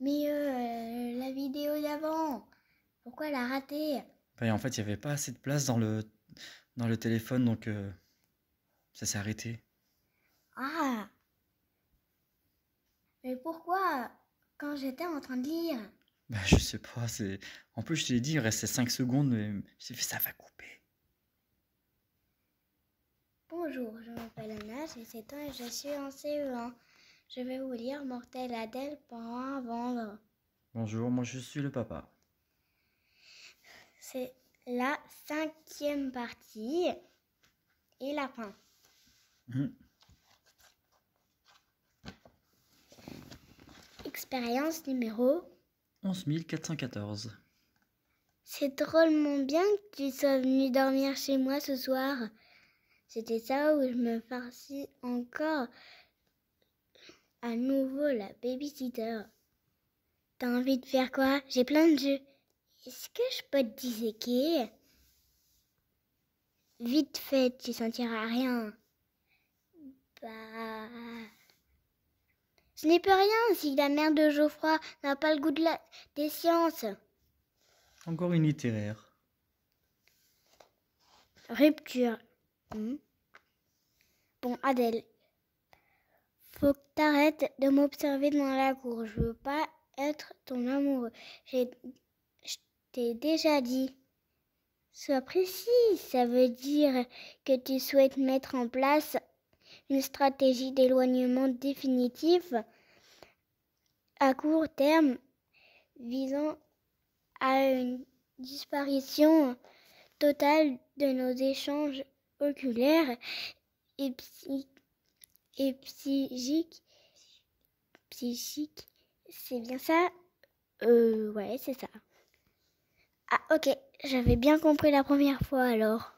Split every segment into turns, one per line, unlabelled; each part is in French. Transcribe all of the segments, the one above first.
Mais euh, la vidéo d'avant, pourquoi la rater ben, En fait, il n'y avait pas assez de place dans le, dans le téléphone, donc euh, ça s'est arrêté. Ah Mais pourquoi Quand j'étais en train de lire Bah je sais pas, c'est... En plus, je t'ai dit, il restait 5 secondes, mais ça va couper. Bonjour, je m'appelle Anna, j'ai 7 ans et je suis en CE1. Je vais vous lire Mortel Adèle pendant vendre. Bonjour, moi je suis le papa. C'est la cinquième partie et la fin. Mhm. Expérience numéro 11414. C'est drôlement bien que tu sois venu dormir chez moi ce soir. C'était ça où je me farcis encore à nouveau la babysitter. T'as envie de faire quoi J'ai plein de jeux. Est-ce que je peux te est Vite fait, tu sentiras rien. Bah. Ce n'est pas rien si la mère de Geoffroy n'a pas le goût de la... des sciences. Encore une littéraire. Rupture. Hmm. Bon, Adèle, faut que t'arrêtes de m'observer dans la cour. Je veux pas être ton amoureux. Je t'ai déjà dit. Sois précis. Ça veut dire que tu souhaites mettre en place une stratégie d'éloignement définitif à court terme visant à une disparition totale de nos échanges oculaires et psychiques et psychique. Psychique, c'est bien ça Euh, ouais, c'est ça. Ah, ok, j'avais bien compris la première fois alors.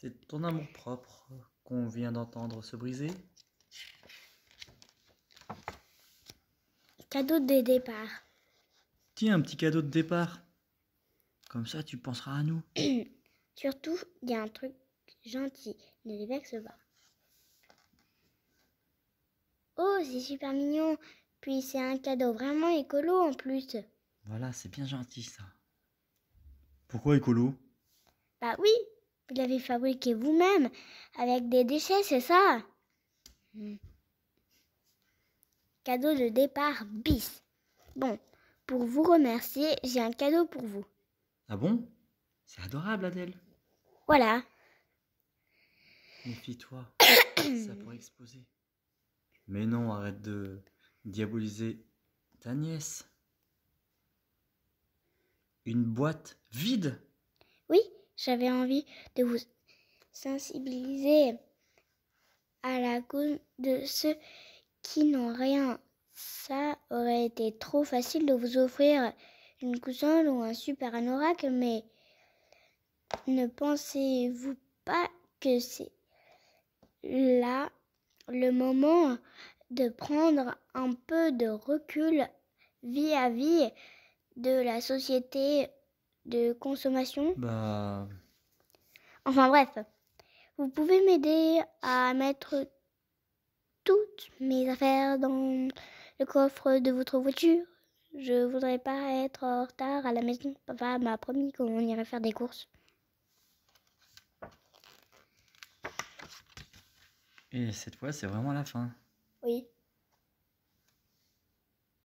C'est ton amour propre qu'on vient d'entendre se briser Cadeau de départ. Tiens, un petit cadeau de départ. Comme ça, tu penseras à nous. Surtout, il y a un truc gentil. Ne les se pas. Oh, c'est super mignon. Puis c'est un cadeau vraiment écolo en plus. Voilà, c'est bien gentil ça. Pourquoi écolo Bah oui, vous l'avez fabriqué vous-même avec des déchets, c'est ça hmm. Cadeau de départ bis. Bon, pour vous remercier, j'ai un cadeau pour vous. Ah bon C'est adorable, Adèle. Voilà. Méfie-toi, ça pourrait exploser. Mais non, arrête de diaboliser ta nièce. Une boîte vide Oui, j'avais envie de vous sensibiliser à la cause de ceux qui n'ont rien. Ça aurait été trop facile de vous offrir une coussonne ou un super anorak, mais ne pensez-vous pas que c'est là le moment de prendre un peu de recul vis-à-vis de la société de consommation bah. Enfin bref, vous pouvez m'aider à mettre toutes mes affaires dans le coffre de votre voiture. Je voudrais pas être en retard à la maison. Papa m'a promis qu'on irait faire des courses. Et cette fois, c'est vraiment la fin.